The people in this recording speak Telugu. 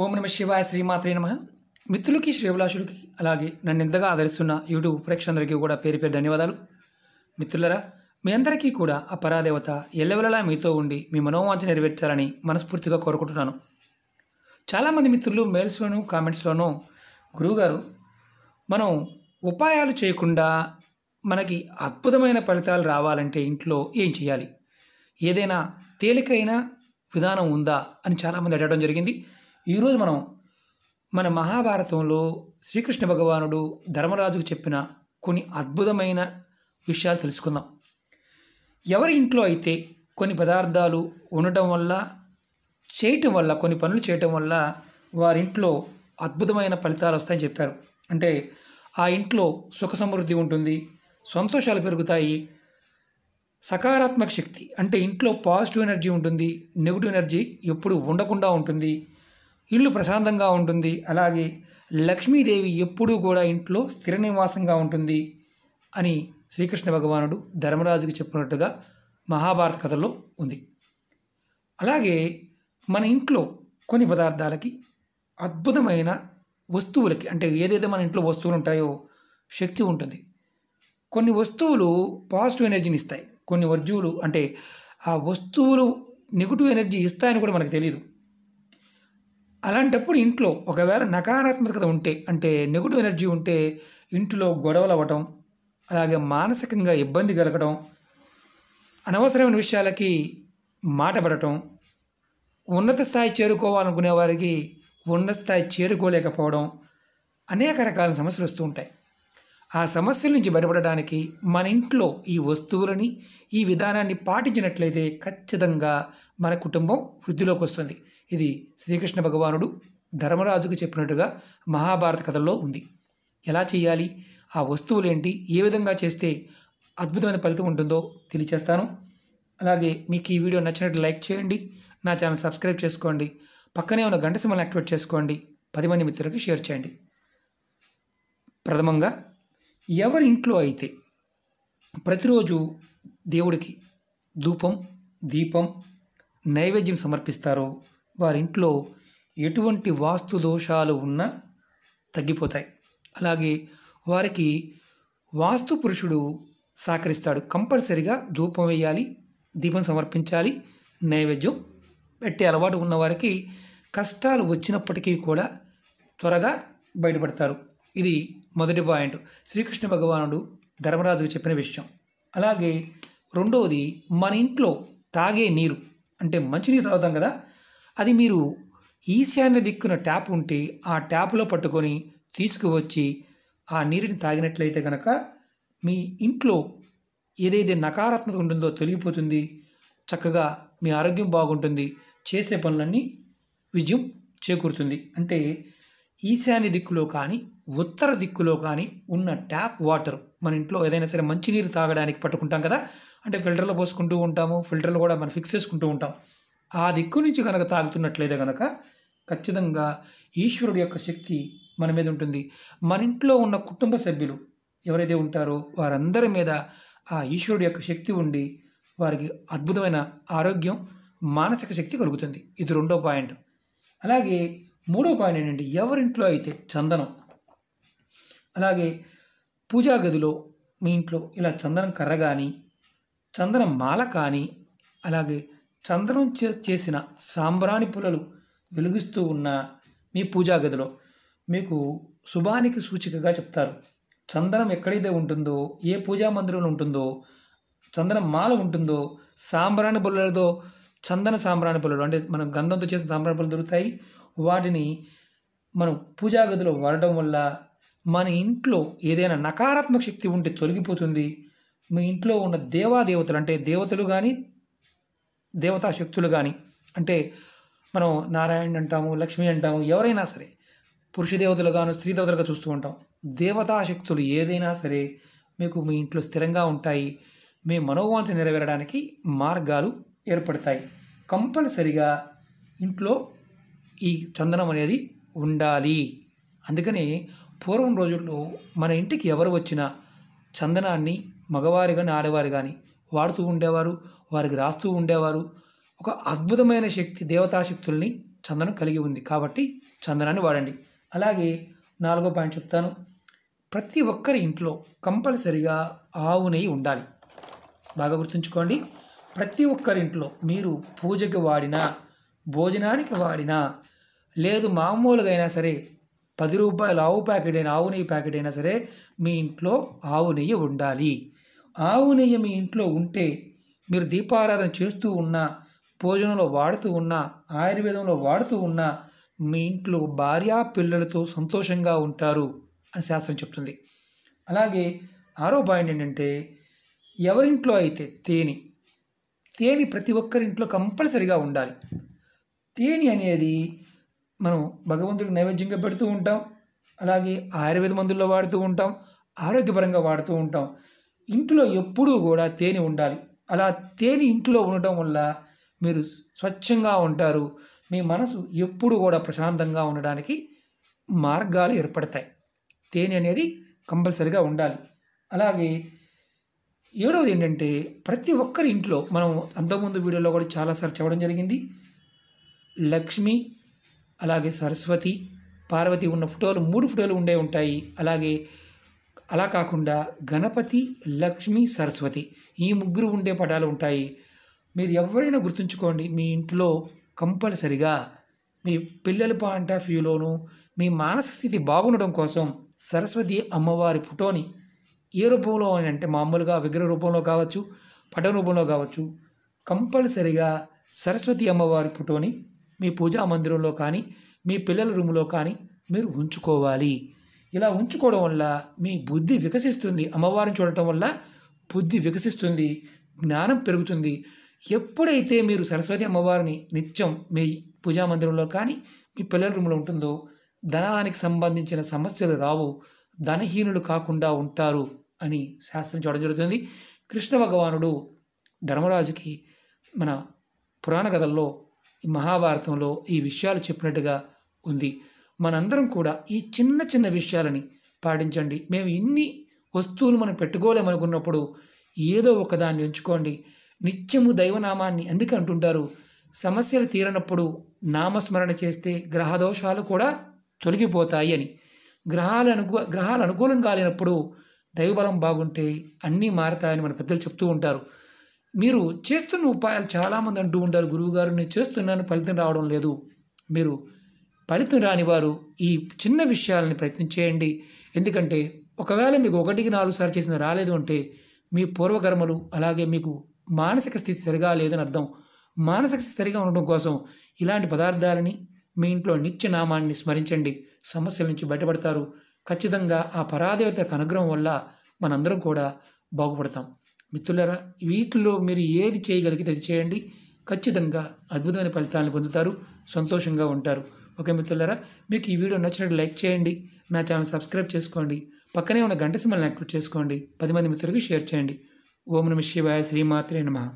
ఓం నమ శివాయ శ్రీమాత్రే నమ మిత్రులకి శ్రేభిలాషులకి అలాగే నన్ను ఎంతగా ఆదరిస్తున్న యూట్యూబ్ ప్రేక్షకులందరికీ కూడా పేరు పేరు ధన్యవాదాలు మిత్రులరా మీ అందరికీ కూడా ఆ పరాదేవత ఎల్లవెలలా మీతో ఉండి మీ మనోవాంఛ నెరవేర్చాలని మనస్ఫూర్తిగా కోరుకుంటున్నాను చాలామంది మిత్రులు మెయిల్స్లోను కామెంట్స్లోనూ గురువుగారు మనం ఉపాయాలు చేయకుండా మనకి అద్భుతమైన ఫలితాలు రావాలంటే ఇంట్లో ఏం చేయాలి ఏదైనా తేలికైన విధానం ఉందా అని చాలామంది అడగడం జరిగింది ఈరోజు మనం మన మహాభారతంలో శ్రీకృష్ణ భగవానుడు ధర్మరాజుకు చెప్పిన కొన్ని అద్భుతమైన విషయాలు తెలుసుకుందాం ఎవరి ఇంట్లో అయితే కొన్ని పదార్థాలు ఉండటం వల్ల చేయటం వల్ల కొన్ని పనులు చేయటం వల్ల వారింట్లో అద్భుతమైన ఫలితాలు వస్తాయని చెప్పారు అంటే ఆ ఇంట్లో సుఖ సమృద్ధి ఉంటుంది సంతోషాలు పెరుగుతాయి సకారాత్మక శక్తి అంటే ఇంట్లో పాజిటివ్ ఎనర్జీ ఉంటుంది నెగిటివ్ ఎనర్జీ ఎప్పుడు ఉండకుండా ఉంటుంది ఇల్లు ప్రశాంతంగా ఉంటుంది అలాగే లక్ష్మీదేవి ఎప్పుడూ కూడా ఇంట్లో స్థిర నివాసంగా ఉంటుంది అని శ్రీకృష్ణ భగవానుడు ధర్మరాజుకి చెప్పినట్టుగా మహాభారత కథలో ఉంది అలాగే మన ఇంట్లో కొన్ని పదార్థాలకి అద్భుతమైన వస్తువులకి అంటే ఏదైతే మన ఇంట్లో వస్తువులు ఉంటాయో శక్తి ఉంటుంది కొన్ని వస్తువులు పాజిటివ్ ఎనర్జీని ఇస్తాయి కొన్ని వర్జువులు అంటే ఆ వస్తువులు నెగిటివ్ ఎనర్జీ ఇస్తాయని కూడా మనకు తెలియదు అలాంటప్పుడు ఇంట్లో ఒకవేళ నకారాత్మకత ఉంటే అంటే నెగిటివ్ ఎనర్జీ ఉంటే ఇంట్లో గొడవలు అవ్వటం అలాగే మానసికంగా ఇబ్బంది కలగడం అనవసరమైన విషయాలకి మాట పడటం ఉన్నత స్థాయి చేరుకోవాలనుకునే వారికి ఉన్నత స్థాయి చేరుకోలేకపోవడం అనేక రకాల సమస్యలు వస్తూ ఉంటాయి ఆ సమస్యల నుంచి బయటపడడానికి మన ఇంట్లో ఈ వస్తువులని ఈ విధానాన్ని పాటించినట్లయితే ఖచ్చితంగా మన కుటుంబం వృద్ధిలోకి వస్తుంది ఇది శ్రీకృష్ణ భగవానుడు ధర్మరాజుకు చెప్పినట్టుగా మహాభారత కథల్లో ఉంది ఎలా చేయాలి ఆ వస్తువులేంటి ఏ విధంగా చేస్తే అద్భుతమైన ఫలితం ఉంటుందో తెలియచేస్తాను అలాగే మీకు ఈ వీడియో నచ్చినట్టు లైక్ చేయండి నా ఛానల్ సబ్స్క్రైబ్ చేసుకోండి పక్కనే ఉన్న గంట సింహలు యాక్టివేట్ చేసుకోండి పది మంది మిత్రులకు షేర్ చేయండి ప్రథమంగా ఎవరి ఇంట్లో అయితే ప్రతిరోజు దేవుడికి ధూపం దీపం నైవేద్యం సమర్పిస్తారో వారింట్లో ఎటువంటి వాస్తు దోషాలు ఉన్నా తగ్గిపోతాయి అలాగే వారికి వాస్తు పురుషుడు సహకరిస్తాడు కంపల్సరిగా ధూపం వేయాలి దీపం సమర్పించాలి నైవేద్యం పెట్టే అలవాటు ఉన్నవారికి కష్టాలు వచ్చినప్పటికీ కూడా త్వరగా బయటపడతారు ఇది మొదటి పాయింట్ శ్రీకృష్ణ భగవానుడు ధర్మరాజుకు చెప్పిన విషయం అలాగే రెండవది మన ఇంట్లో తాగే నీరు అంటే మంచినీరు తాగుతాం కదా అది మీరు ఈశాన్య దిక్కున ట్యాప్ ఉంటే ఆ ట్యాప్లో పట్టుకొని తీసుకువచ్చి ఆ నీరుని తాగినట్లయితే కనుక మీ ఇంట్లో ఏదైతే నకారాత్మక ఉంటుందో తొలగిపోతుంది చక్కగా మీ ఆరోగ్యం బాగుంటుంది చేసే పనులన్నీ విజయం చేకూరుతుంది అంటే ఈశాన్య దిక్కులో కానీ ఉత్తర దిక్కులో కానీ ఉన్న ట్యాప్ వాటర్ మన ఇంట్లో ఏదైనా సరే మంచినీరు తాగడానికి పట్టుకుంటాం కదా అంటే ఫిల్టర్లో పోసుకుంటూ ఉంటాము ఫిల్టర్లు కూడా మనం ఫిక్స్ చేసుకుంటూ ఉంటాం ఆ దిక్కు నుంచి కనుక తాగుతున్నట్లయితే కనుక ఖచ్చితంగా ఈశ్వరుడి యొక్క శక్తి మన మీద ఉంటుంది మన ఇంట్లో ఉన్న కుటుంబ సభ్యులు ఎవరైతే ఉంటారో వారందరి మీద ఆ ఈశ్వరుడి యొక్క శక్తి ఉండి వారికి అద్భుతమైన ఆరోగ్యం మానసిక శక్తి కలుగుతుంది ఇది రెండో పాయింట్ అలాగే మూడో పాయింట్ ఏంటంటే ఎవరింట్లో అయితే చందనం అలాగే పూజా గదిలో మీ ఇంట్లో ఇలా చందనం కర్ర కానీ చందనం మాల కానీ అలాగే చందనం చేసిన సాంబ్రాణి పుల్లలు వెలుగుస్తూ ఉన్న మీ పూజా గదిలో మీకు శుభానికి సూచికగా చెప్తారు చందనం ఎక్కడైతే ఉంటుందో ఏ పూజా మందిరంలో ఉంటుందో చందనం మాల ఉంటుందో సాంబ్రాణి పుల్లలతో చందన సాంబ్రాణి పుల్లలు అంటే మనం గంధంతో చేసిన సాంబ్రాణి పుల్లలు దొరుకుతాయి వాటిని మనం పూజా గదిలో వాడడం వల్ల మన ఇంట్లో ఏదైనా నకారాత్మక శక్తి ఉంటే తొలగిపోతుంది మీ ఇంట్లో ఉన్న దేవాదేవతలు అంటే దేవతలు కానీ దేవతా శక్తులు కానీ అంటే మనం నారాయణ అంటాము లక్ష్మి అంటాము ఎవరైనా సరే పురుష దేవతలు కాను స్త్రీ దేవతలుగా చూస్తూ ఉంటాం దేవతా శక్తులు ఏదైనా సరే మీకు మీ ఇంట్లో స్థిరంగా ఉంటాయి మీ మనోవాంచ నెరవేరడానికి మార్గాలు ఏర్పడతాయి కంపల్సరిగా ఇంట్లో ఈ చందనం అనేది ఉండాలి అందుకని పూర్వం రోజుల్లో మన ఇంటికి ఎవరు వచ్చినా చందనాన్ని మగవారు కానీ ఆడవారు కానీ వాడుతూ ఉండేవారు వారికి రాస్తూ ఉండేవారు ఒక అద్భుతమైన శక్తి దేవతాశక్తుల్ని చందనం కలిగి ఉంది కాబట్టి చందనాన్ని వాడండి అలాగే నాలుగో పాయింట్ చెప్తాను ప్రతి ఒక్కరి ఇంట్లో కంపల్సరిగా ఆవు నెయ్యి ఉండాలి బాగా గుర్తుంచుకోండి ప్రతి ఒక్కరింట్లో మీరు పూజకి వాడినా భోజనానికి వాడినా లేదు మామూలుగా అయినా సరే పది రూపాయల ఆవు ప్యాకెట్ అయినా ఆవు నెయ్యి ప్యాకెట్ అయినా సరే మీ ఇంట్లో ఆవు నెయ్యి ఉండాలి ఆవు నెయ్యి మీ ఇంట్లో ఉంటే మీరు దీపారాధన చేస్తూ ఉన్నా భోజనంలో వాడుతూ ఉన్నా ఆయుర్వేదంలో వాడుతూ ఉన్నా మీ ఇంట్లో భార్యా పిల్లలతో సంతోషంగా ఉంటారు అని శాస్త్రం చెప్తుంది అలాగే ఆరో పాయింట్ ఏంటంటే ఎవరింట్లో అయితే తేనె తేనె ప్రతి ఒక్కరింట్లో కంపల్సరిగా ఉండాలి తేనె అనేది మనం భగవంతుడికి నైవేద్యంగా పెడుతూ ఉంటాం అలాగే ఆయుర్వేద మందుల్లో వాడుతూ ఉంటాం ఆరోగ్యపరంగా వాడుతూ ఉంటాం ఇంట్లో ఎప్పుడూ కూడా తేనె ఉండాలి అలా తేనె ఇంట్లో ఉండటం వల్ల మీరు స్వచ్ఛంగా ఉంటారు మీ మనసు ఎప్పుడు కూడా ప్రశాంతంగా ఉండడానికి మార్గాలు ఏర్పడతాయి తేనె అనేది కంపల్సరిగా ఉండాలి అలాగే ఏడవది ఏంటంటే ప్రతి ఒక్కరి ఇంట్లో మనం అంతకుముందు వీడియోలో కూడా చాలాసార్లు చెప్పడం జరిగింది లక్ష్మి అలాగే సరస్వతి పార్వతి ఉన్న ఫోటోలు మూడు ఫోటోలు ఉండే ఉంటాయి అలాగే అలా కాకుండా గణపతి లక్ష్మి సరస్వతి ఈ ముగ్గురు ఉండే పటాలు ఉంటాయి మీరు ఎవరైనా గుర్తుంచుకోండి మీ ఇంట్లో కంపల్సరిగా మీ పిల్లల పాయింట్ ఆఫ్ వ్యూలోను మీ మానసిక స్థితి బాగుండడం కోసం సరస్వతి అమ్మవారి ఫోటోని ఏ రూపంలో అని అంటే మామూలుగా విగ్రహ రూపంలో కావచ్చు పట రూపంలో కావచ్చు కంపల్సరిగా సరస్వతి అమ్మవారి ఫోటోని మీ పూజా మందిరంలో కానీ మీ పిల్లల రూములో కానీ మీరు ఉంచుకోవాలి ఇలా ఉంచుకోవడం వల్ల మీ బుద్ధి వికసిస్తుంది అమ్మవారిని చూడటం వల్ల బుద్ధి వికసిస్తుంది జ్ఞానం పెరుగుతుంది ఎప్పుడైతే మీరు సరస్వతి అమ్మవారిని నిత్యం మీ పూజా మందిరంలో కానీ మీ పిల్లల రూమ్లో ఉంటుందో ధనానికి సంబంధించిన సమస్యలు రావు ధనహీనులు కాకుండా ఉంటారు అని శాస్త్రం చూడడం జరుగుతుంది కృష్ణ భగవానుడు ధర్మరాజుకి మన పురాణ కథల్లో మహాభారతంలో ఈ విషయాలు చెప్పినట్టుగా ఉంది మనందరం కూడా ఈ చిన్న చిన్న విషయాలని పాటించండి మేము ఇన్ని వస్తువులు మనం పెట్టుకోలేమనుకున్నప్పుడు ఏదో ఒకదాన్ని ఎంచుకోండి నిత్యము దైవనామాన్ని ఎందుకు అంటుంటారు సమస్యలు తీరనప్పుడు నామస్మరణ చేస్తే గ్రహదోషాలు కూడా తొలగిపోతాయి అని గ్రహాలు అనుకూ గ్రహాలు అనుకూలం కాలేనప్పుడు దైవబలం బాగుంటే అన్నీ మారతాయని మన పెద్దలు చెప్తూ ఉంటారు మీరు చేస్తున్న ఉపాయాలు చాలామంది అంటూ ఉండాలి గురువుగారు నేను చేస్తున్నాను ఫలితం రావడం లేదు మీరు ఫలితం రాని వారు ఈ చిన్న విషయాలని ప్రయత్నం చేయండి ఎందుకంటే ఒకవేళ మీకు ఒకటికి నాలుగు సార్లు చేసిన రాలేదు అంటే మీ పూర్వకర్మలు అలాగే మీకు మానసిక స్థితి సరిగా లేదని అర్థం మానసిక స్థితి సరిగా ఉండడం కోసం ఇలాంటి పదార్థాలని మీ ఇంట్లో నిత్యనామాన్ని స్మరించండి సమస్యల నుంచి బయటపడతారు ఖచ్చితంగా ఆ పరాదేవత అనుగ్రహం వల్ల మనందరం కూడా బాగుపడతాం మిత్రులరా వీటిలో మీరు ఏది చేయగలిగితే అది చేయండి ఖచ్చితంగా అద్భుతమైన ఫలితాలను పొందుతారు సంతోషంగా ఉంటారు ఓకే మిత్రులరా మీకు ఈ వీడియో నచ్చినట్టు లైక్ చేయండి నా ఛానల్ సబ్స్క్రైబ్ చేసుకోండి పక్కనే ఉన్న గంట సిమ్మల్ని యాక్టివేట్ చేసుకోండి పది మంది మిత్రులకి షేర్ చేయండి ఓం నమ శివాయ శ్రీమాత్రే నమ